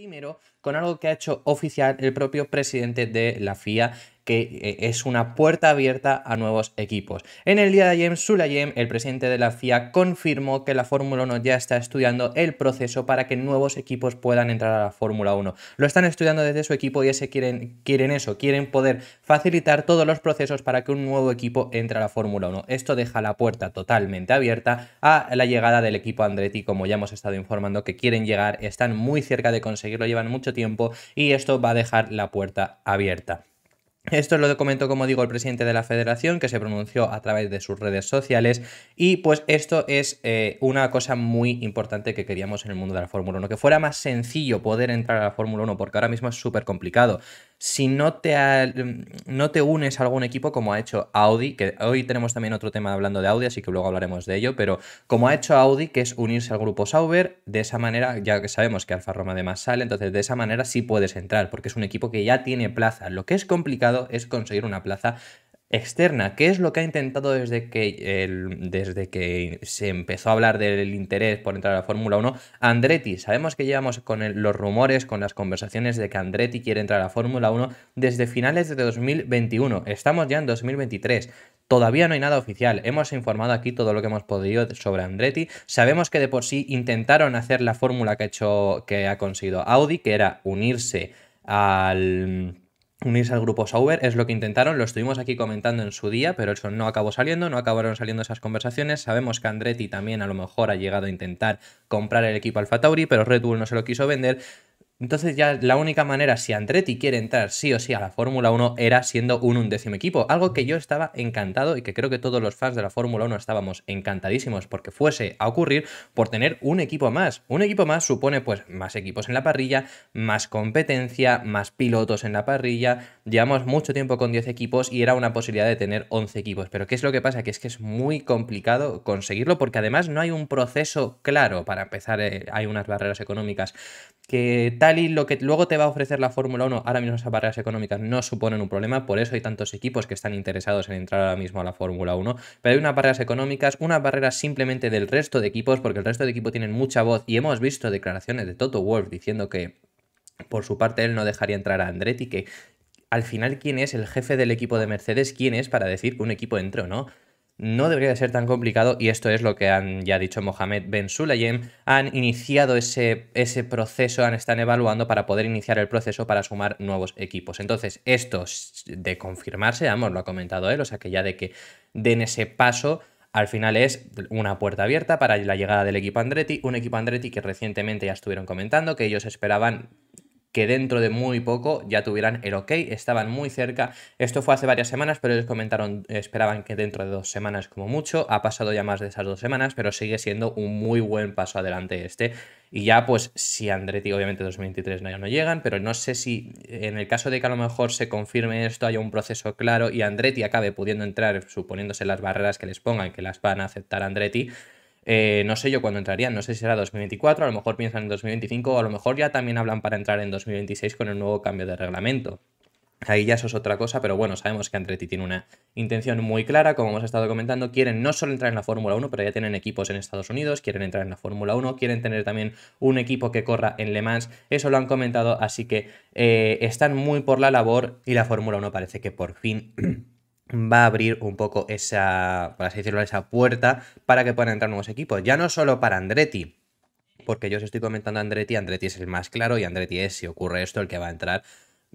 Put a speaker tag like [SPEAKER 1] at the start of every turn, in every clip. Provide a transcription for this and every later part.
[SPEAKER 1] primero con algo que ha hecho oficial el propio presidente de la FIA que eh, es una puerta abierta a nuevos equipos. En el día de ayer, Sulayem, el presidente de la FIA, confirmó que la Fórmula 1 ya está estudiando el proceso para que nuevos equipos puedan entrar a la Fórmula 1. Lo están estudiando desde su equipo y ese quieren, quieren eso, quieren poder facilitar todos los procesos para que un nuevo equipo entre a la Fórmula 1. Esto deja la puerta totalmente abierta a la llegada del equipo Andretti, como ya hemos estado informando que quieren llegar, están muy cerca de conseguirlo, llevan mucho tiempo y esto va a dejar la puerta abierta. Esto lo comentó, como digo, el presidente de la federación, que se pronunció a través de sus redes sociales. Y pues esto es eh, una cosa muy importante que queríamos en el mundo de la Fórmula 1, que fuera más sencillo poder entrar a la Fórmula 1, porque ahora mismo es súper complicado si no te, mm, no te unes a algún equipo como ha hecho Audi, que hoy tenemos también otro tema hablando de Audi, así que luego hablaremos de ello, pero como ha hecho Audi, que es unirse al grupo Sauber, de esa manera, ya que sabemos que Alfa Roma además sale, entonces de esa manera sí puedes entrar, porque es un equipo que ya tiene plaza. Lo que es complicado es conseguir una plaza externa, ¿qué es lo que ha intentado desde que, el, desde que se empezó a hablar del interés por entrar a la Fórmula 1, Andretti. Sabemos que llevamos con los rumores, con las conversaciones de que Andretti quiere entrar a la Fórmula 1 desde finales de 2021. Estamos ya en 2023. Todavía no hay nada oficial. Hemos informado aquí todo lo que hemos podido sobre Andretti. Sabemos que de por sí intentaron hacer la fórmula que ha hecho, que ha conseguido Audi, que era unirse al unirse al grupo Sauber, es lo que intentaron, lo estuvimos aquí comentando en su día, pero eso no acabó saliendo, no acabaron saliendo esas conversaciones. Sabemos que Andretti también a lo mejor ha llegado a intentar comprar el equipo Alfa Tauri, pero Red Bull no se lo quiso vender. Entonces ya la única manera, si Andretti quiere entrar sí o sí a la Fórmula 1, era siendo un undécimo equipo. Algo que yo estaba encantado y que creo que todos los fans de la Fórmula 1 estábamos encantadísimos porque fuese a ocurrir por tener un equipo más. Un equipo más supone pues más equipos en la parrilla, más competencia, más pilotos en la parrilla. Llevamos mucho tiempo con 10 equipos y era una posibilidad de tener 11 equipos. Pero ¿qué es lo que pasa? Que es que es muy complicado conseguirlo porque además no hay un proceso claro para empezar. Eh, hay unas barreras económicas que tal lo que luego te va a ofrecer la Fórmula 1, ahora mismo esas barreras económicas no suponen un problema, por eso hay tantos equipos que están interesados en entrar ahora mismo a la Fórmula 1, pero hay unas barreras económicas, unas barreras simplemente del resto de equipos, porque el resto de equipos tienen mucha voz y hemos visto declaraciones de Toto Wolf diciendo que... Por su parte, él no dejaría entrar a Andretti, que al final quién es el jefe del equipo de Mercedes, quién es para decir que un equipo entró, ¿no? no debería de ser tan complicado y esto es lo que han ya dicho Mohamed Ben Sulayem. Han iniciado ese, ese proceso, han, están evaluando para poder iniciar el proceso para sumar nuevos equipos. Entonces, esto de confirmarse, vamos, lo ha comentado él, o sea que ya de que den ese paso al final es una puerta abierta para la llegada del equipo Andretti, un equipo Andretti que recientemente ya estuvieron comentando que ellos esperaban que dentro de muy poco ya tuvieran el ok, estaban muy cerca. Esto fue hace varias semanas, pero ellos comentaron, esperaban que dentro de dos semanas como mucho, ha pasado ya más de esas dos semanas, pero sigue siendo un muy buen paso adelante este. Y ya pues si Andretti obviamente 2023 no, ya no llegan, pero no sé si en el caso de que a lo mejor se confirme esto, haya un proceso claro y Andretti acabe pudiendo entrar, suponiéndose las barreras que les pongan, que las van a aceptar Andretti, eh, no sé yo cuándo entrarían, no sé si será 2024, a lo mejor piensan en 2025, o a lo mejor ya también hablan para entrar en 2026 con el nuevo cambio de reglamento. Ahí ya eso es otra cosa, pero bueno, sabemos que Andretti tiene una intención muy clara, como hemos estado comentando, quieren no solo entrar en la Fórmula 1, pero ya tienen equipos en Estados Unidos, quieren entrar en la Fórmula 1, quieren tener también un equipo que corra en Le Mans, eso lo han comentado, así que eh, están muy por la labor y la Fórmula 1 parece que por fin va a abrir un poco esa, por así decirlo, esa puerta para que puedan entrar nuevos equipos. Ya no solo para Andretti, porque yo os estoy comentando a Andretti, Andretti es el más claro y Andretti es, si ocurre esto, el que va a entrar,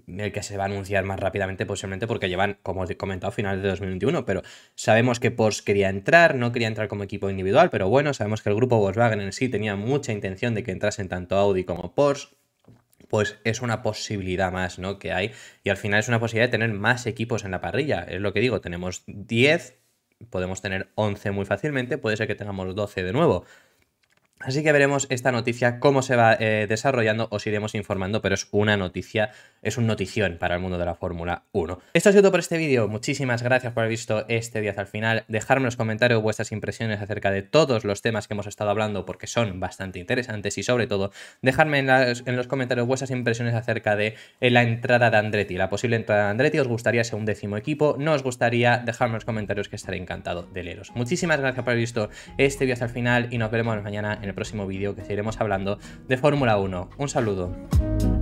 [SPEAKER 1] el que se va a anunciar más rápidamente posiblemente porque llevan, como os he comentado, finales de 2021, pero sabemos que Porsche quería entrar, no quería entrar como equipo individual, pero bueno, sabemos que el grupo Volkswagen en sí tenía mucha intención de que entrasen tanto Audi como Porsche pues es una posibilidad más, ¿no? Que hay. Y al final es una posibilidad de tener más equipos en la parrilla. Es lo que digo, tenemos 10, podemos tener 11 muy fácilmente, puede ser que tengamos 12 de nuevo. Así que veremos esta noticia, cómo se va eh, desarrollando, os iremos informando, pero es una noticia, es un notición para el mundo de la Fórmula 1. Esto ha sido todo por este vídeo, muchísimas gracias por haber visto este día hasta el final, dejarme en los comentarios vuestras impresiones acerca de todos los temas que hemos estado hablando, porque son bastante interesantes, y sobre todo, dejarme en, los comentarios vuestras impresiones acerca de eh, la entrada de Andretti, la posible entrada de Andretti, os gustaría ser un décimo equipo, no os gustaría, Dejadme en los comentarios que estaré encantado de leeros. Muchísimas gracias por haber visto este día hasta el final, y nos veremos mañana en el próximo vídeo que seguiremos hablando de Fórmula 1. Un saludo.